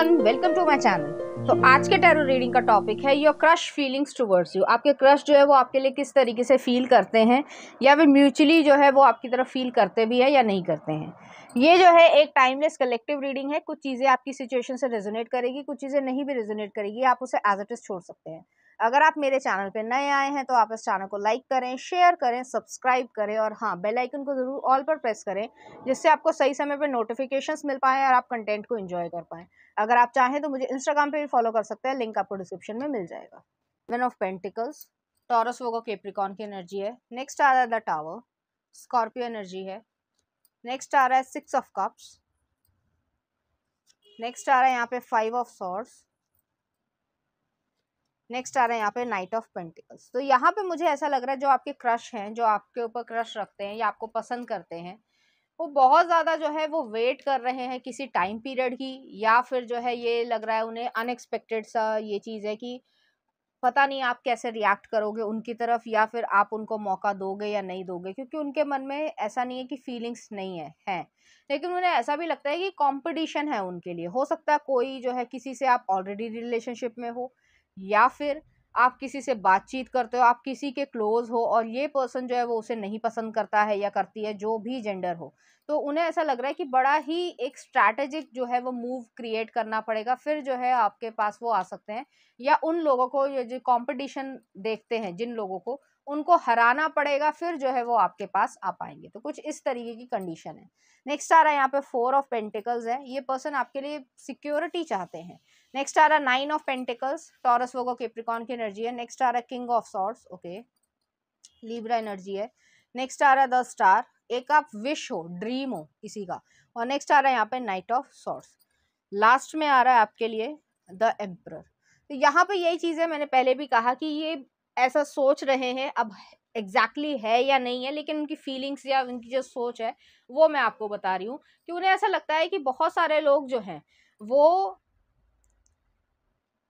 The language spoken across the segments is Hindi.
everyone welcome to my channel तो आज के टैरो रीडिंग का टॉपिक है your crush feelings towards you आपके क्रश जो है वो आपके लिए किस तरीके से फील करते हैं या फिर म्यूचुअली जो है वो आपकी तरफ फील करते भी है या नहीं करते हैं ये जो है एक टाइमलेस कलेक्टिव रीडिंग है कुछ चीज़ें आपकी सिचुएशन से रेजोनेट करेगी कुछ चीज़ें नहीं भी रेजोनेट करेगी आप उसे एज इट इज़ छोड़ सकते हैं अगर आप मेरे चैनल पर नए आए हैं तो आप इस चैनल को लाइक करें शेयर करें सब्सक्राइब करें और हाँ बेल आइकन को ज़रूर ऑल पर प्रेस करें जिससे आपको सही समय पर नोटिफिकेशन मिल पाएँ और आप कंटेंट को इंजॉय कर पाएँ अगर आप चाहें तो मुझे इंस्टाग्राम पर भी फॉलो कर सकते हैं लिंक आपको डिस्क्रिप्शन में मिल जाएगा वन ऑफ पेंटिकल्स टॉरस वो केप्रिकॉन की एनर्जी है नेक्स्ट आ रहा है द टावर स्कॉर्पियो एनर्जी है नेक्स्ट आ रहा है सिक्स ऑफ कप्स नेक्स्ट आ रहा है यहाँ पे फाइव ऑफ सॉर्स नेक्स्ट आ रहा है यहाँ पे नाइट ऑफ पेंटिकल्स तो यहाँ पे मुझे ऐसा लग रहा है जो आपके क्रश हैं जो आपके ऊपर क्रश रखते हैं या आपको पसंद करते हैं वो बहुत ज़्यादा जो है वो वेट कर रहे हैं किसी टाइम पीरियड की या फिर जो है ये लग रहा है उन्हें अनएक्सपेक्टेड सा ये चीज़ है कि पता नहीं आप कैसे रिएक्ट करोगे उनकी तरफ या फिर आप उनको मौका दोगे या नहीं दोगे क्योंकि उनके मन में ऐसा नहीं है कि फीलिंग्स नहीं है हैं लेकिन उन्हें ऐसा भी लगता है कि कंपटीशन है उनके लिए हो सकता है कोई जो है किसी से आप ऑलरेडी रिलेशनशिप में हो या फिर आप किसी से बातचीत करते हो आप किसी के क्लोज हो और ये पर्सन जो है वो उसे नहीं पसंद करता है या करती है जो भी जेंडर हो तो उन्हें ऐसा लग रहा है कि बड़ा ही एक स्ट्रैटेजिक जो है वो मूव क्रिएट करना पड़ेगा फिर जो है आपके पास वो आ सकते हैं या उन लोगों को ये जो कॉम्पिटिशन देखते हैं जिन लोगों को उनको हराना पड़ेगा फिर जो है वो आपके पास आ पाएंगे तो कुछ इस तरीके की कंडीशन है नेक्स्ट आ रहा है यहाँ पे फोर ऑफ पेंटिकल्स है ये पर्सन आपके लिए सिक्योरिटी चाहते हैं नेक्स्ट आ रहा है nine of pentacles Taurus Virgo Capricorn की एनर्जी है नेक्स्ट आ रहा है king of swords okay Libra energy है नेक्स्ट आ रहा है द स्टार एक आप विश हो ड्रीम हो किसी का और नेक्स्ट आ रहा है यहाँ पे नाइट ऑफ सॉर्ट्स लास्ट में आ रहा है आपके लिए द एम्प्रर तो यहाँ पे यही चीज़ है मैंने पहले भी कहा कि ये ऐसा सोच रहे हैं अब एग्जैक्टली exactly है या नहीं है लेकिन उनकी फीलिंग्स या उनकी जो सोच है वो मैं आपको बता रही हूँ कि उन्हें ऐसा लगता है कि बहुत सारे लोग जो हैं वो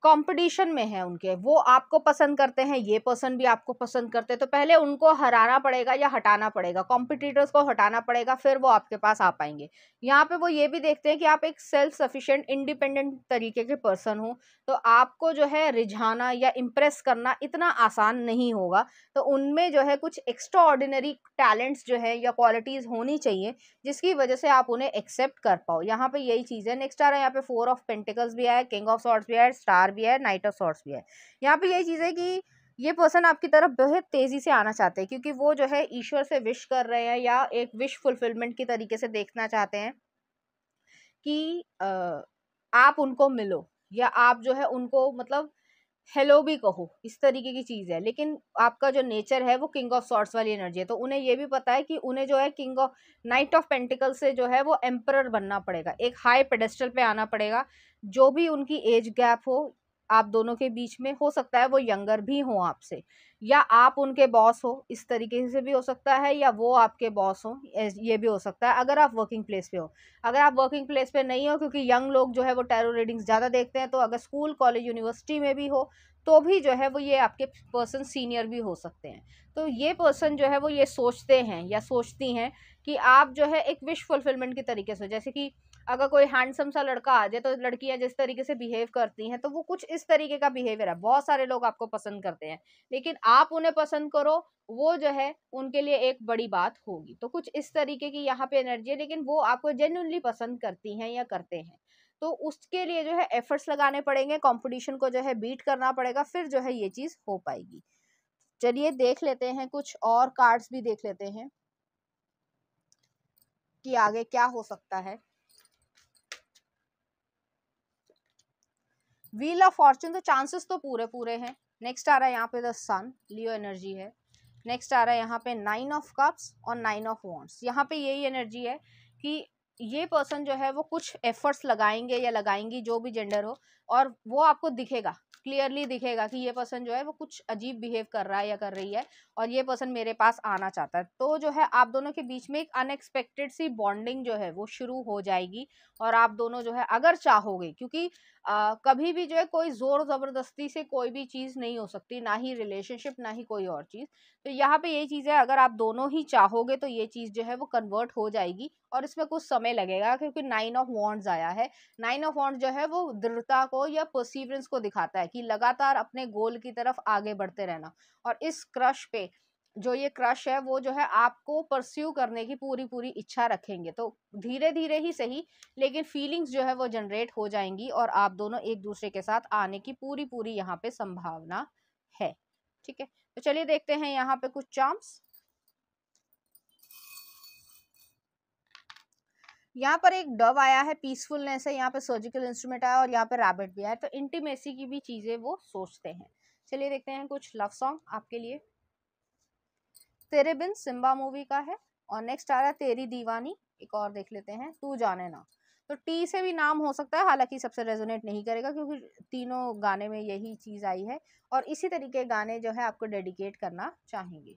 कंपटीशन में है उनके वो आपको पसंद करते हैं ये पर्सन भी आपको पसंद करते हैं तो पहले उनको हराना पड़ेगा या हटाना पड़ेगा कॉम्पिटिटर्स को हटाना पड़ेगा फिर वो आपके पास आ पाएंगे यहाँ पे वो ये भी देखते हैं कि आप एक सेल्फ सफिशेंट इंडिपेंडेंट तरीके के पर्सन हो तो आपको जो है रिझाना या इम्प्रेस करना इतना आसान नहीं होगा तो उनमें जो है कुछ एक्स्ट्रा ऑर्डिनरी टैलेंट्स जो है या क्वालिटीज़ होनी चाहिए जिसकी वजह से आप उन्हें एक्सेप्ट कर पाओ यहाँ पे यही चीज़ है नेक्स्ट आ रहा है यहाँ पे फोर ऑफ पेंटिकल्स भी आया किंग ऑफ सॉर्ट्स भी आया स्टार स्टार भी है नाइट ऑफ सॉर्ट्स भी है यहाँ पे यही चीज़ है कि ये पर्सन आपकी तरफ बहुत तेज़ी से आना चाहते हैं क्योंकि वो जो है ईश्वर से विश कर रहे हैं या एक विश फुलफिलमेंट की तरीके से देखना चाहते हैं कि आप उनको मिलो या आप जो है उनको मतलब हेलो भी कहो इस तरीके की चीज़ है लेकिन आपका जो नेचर है वो किंग ऑफ सॉर्ट्स वाली एनर्जी है तो उन्हें ये भी पता है कि उन्हें जो है king of knight of pentacle से जो है वो एम्परर बनना पड़ेगा एक हाई पेडेस्टल पे आना पड़ेगा जो भी उनकी एज गैप हो आप दोनों के बीच में हो सकता है वो यंगर भी हों आपसे या आप उनके बॉस हो इस तरीके से भी हो सकता है या वो आपके बॉस हो ये भी हो सकता है अगर आप वर्किंग प्लेस पे हो अगर आप वर्किंग प्लेस पे नहीं हो क्योंकि यंग लोग जो है वो टैरो रीडिंग्स ज़्यादा देखते हैं तो अगर स्कूल कॉलेज यूनिवर्सिटी में भी हो तो भी जो है वो ये आपके पर्सन सीनियर भी हो सकते हैं तो ये पर्सन जो है वो ये सोचते हैं या सोचती हैं कि आप जो है एक विश फुलफिलमेंट के तरीके से जैसे कि अगर कोई हैंडसम सा लड़का आ जाए तो लड़कियां जिस तरीके से बिहेव करती हैं तो वो कुछ इस तरीके का बिहेवियर है बहुत सारे लोग आपको पसंद करते हैं लेकिन आप उन्हें पसंद करो वो जो है उनके लिए एक बड़ी बात होगी तो कुछ इस तरीके की यहाँ पे एनर्जी है लेकिन वो आपको जेन्यूनली पसंद करती हैं या करते हैं तो उसके लिए जो है एफर्ट्स लगाने पड़ेंगे कॉम्पिटिशन को जो है बीट करना पड़ेगा फिर जो है ये चीज़ हो पाएगी चलिए देख लेते हैं कुछ और कार्ड्स भी देख लेते हैं कि आगे क्या हो सकता है व्हील ऑफ फॉर्चून तो चांसेस तो पूरे पूरे हैं नेक्स्ट आ रहा है यहाँ पे द सन लियो एनर्जी है नेक्स्ट आ रहा है यहाँ पे नाइन ऑफ कप्स और नाइन ऑफ वॉन्ट्स यहाँ पे यही एनर्जी है कि ये पर्सन जो है वो कुछ एफर्ट्स लगाएंगे या लगाएंगी जो भी जेंडर हो और वो आपको दिखेगा क्लियरली दिखेगा कि ये पर्सन जो है वो कुछ अजीब बिहेव कर रहा है या कर रही है और ये पर्सन मेरे पास आना चाहता है तो जो है आप दोनों के बीच में एक अनएक्सपेक्टेड सी बॉन्डिंग जो है वो शुरू हो जाएगी और आप दोनों जो है अगर चाहोगे क्योंकि आ, कभी भी जो है कोई ज़ोर ज़बरदस्ती से कोई भी चीज़ नहीं हो सकती ना ही रिलेशनशिप ना ही कोई और चीज़ तो यहाँ पे यही चीज़ है अगर आप दोनों ही चाहोगे तो ये चीज़ जो है वो कन्वर्ट हो जाएगी और इसमें कुछ समय लगेगा क्योंकि नाइन ऑफ वॉन्ड्स आया है नाइन ऑफ वॉन्ड जो है वो दृढ़ता को या परसिवरेंस को दिखाता है कि लगातार अपने गोल की तरफ आगे बढ़ते रहना और इस क्रश पे जो ये क्रश है वो जो है आपको परस्यू करने की पूरी पूरी इच्छा रखेंगे तो धीरे धीरे ही सही लेकिन फीलिंग्स जो है वो जनरेट हो जाएंगी और आप दोनों एक दूसरे के साथ आने की पूरी पूरी यहाँ पे संभावना है ठीक है तो चलिए देखते हैं यहाँ पे कुछ चांस यहाँ पर एक डव आया है पीसफुलनेस है यहाँ पर सर्जिकल इंस्ट्रूमेंट आया और यहाँ पर रैबिट भी आया तो इंटीमेसी की भी चीज़ें वो सोचते हैं चलिए देखते हैं कुछ लव सॉन्ग आपके लिए तेरे बिन सिम्बा मूवी का है और नेक्स्ट आ रहा है तेरी दीवानी एक और देख लेते हैं तू जाने ना तो टी से भी नाम हो सकता है हालांकि सबसे रेजोनेट नहीं करेगा क्योंकि तीनों गाने में यही चीज़ आई है और इसी तरीके गाने जो है आपको डेडिकेट करना चाहेंगे